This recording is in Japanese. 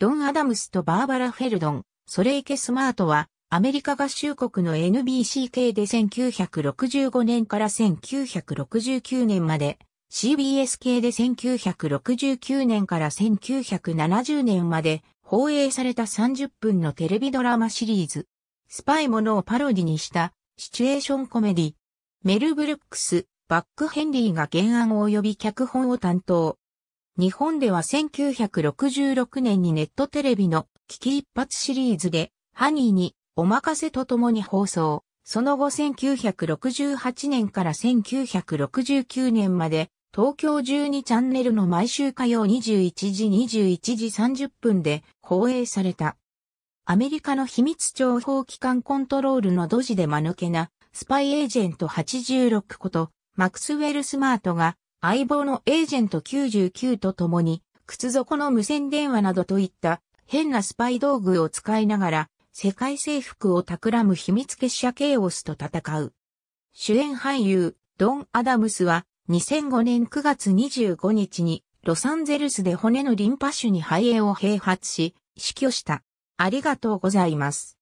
ドン・アダムスとバーバラ・フェルドン、ソレイケ・スマートは、アメリカ合衆国の NBC 系で1965年から1969年まで、CBS 系で1969年から1970年まで放映された30分のテレビドラマシリーズ、スパイものをパロディにしたシチュエーションコメディ、メル・ブルックス、バック・ヘンリーが原案及び脚本を担当。日本では1966年にネットテレビの危機一発シリーズで、ハニーにお任せとともに放送。その後1968年から1969年まで、東京12チャンネルの毎週火曜21時21時30分で放映された。アメリカの秘密情報機関コントロールのドジで間抜けなスパイエージェント86ことマクスウェル・スマートが相棒のエージェント99と共に、靴底の無線電話などといった変なスパイ道具を使いながら、世界征服を企む秘密結社ケイオスと戦う。主演俳優、ドン・アダムスは、2005年9月25日に、ロサンゼルスで骨のリンパ腫に肺炎を併発し、死去した。ありがとうございます。